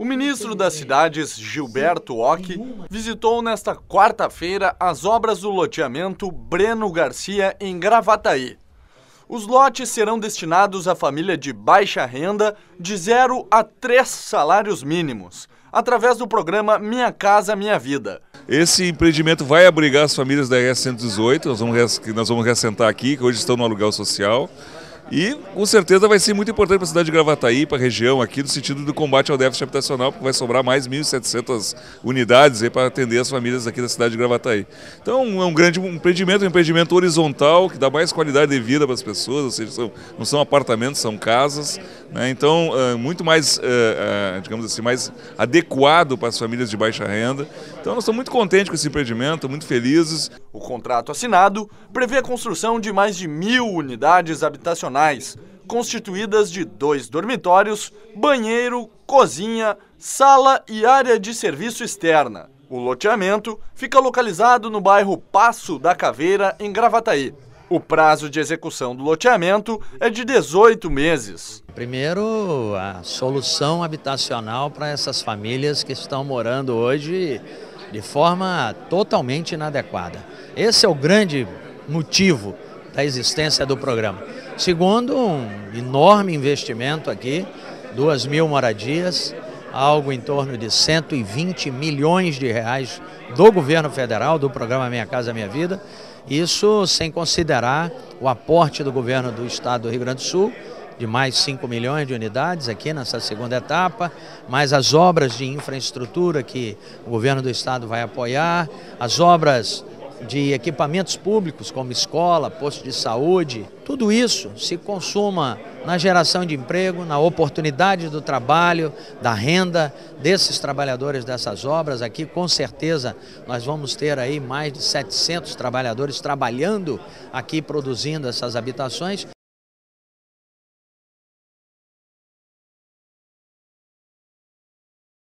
O ministro das Cidades, Gilberto Ock, visitou nesta quarta-feira as obras do loteamento Breno Garcia em Gravataí. Os lotes serão destinados à família de baixa renda de zero a três salários mínimos, através do programa Minha Casa Minha Vida. Esse empreendimento vai abrigar as famílias da RS 118, nós vamos, nós vamos ressentar aqui, que hoje estão no aluguel social. E com certeza vai ser muito importante para a cidade de Gravataí, para a região aqui, no sentido do combate ao déficit habitacional, porque vai sobrar mais 1.700 unidades para atender as famílias aqui da cidade de Gravataí. Então é um grande empreendimento, um empreendimento horizontal, que dá mais qualidade de vida para as pessoas, ou seja, são, não são apartamentos, são casas. Né? Então, é muito mais, é, é, digamos assim, mais adequado para as famílias de baixa renda. Então nós estamos muito contentes com esse empreendimento, muito felizes. O contrato assinado prevê a construção de mais de mil unidades habitacionais funcionais, constituídas de dois dormitórios, banheiro, cozinha, sala e área de serviço externa. O loteamento fica localizado no bairro Passo da Caveira, em Gravataí. O prazo de execução do loteamento é de 18 meses. Primeiro, a solução habitacional para essas famílias que estão morando hoje de forma totalmente inadequada. Esse é o grande motivo da existência do programa. Segundo, um enorme investimento aqui, duas mil moradias, algo em torno de 120 milhões de reais do governo federal, do programa Minha Casa Minha Vida, isso sem considerar o aporte do governo do estado do Rio Grande do Sul, de mais 5 milhões de unidades aqui nessa segunda etapa, mais as obras de infraestrutura que o governo do estado vai apoiar, as obras de equipamentos públicos, como escola, posto de saúde, tudo isso se consuma na geração de emprego, na oportunidade do trabalho, da renda desses trabalhadores dessas obras. Aqui, com certeza, nós vamos ter aí mais de 700 trabalhadores trabalhando aqui, produzindo essas habitações.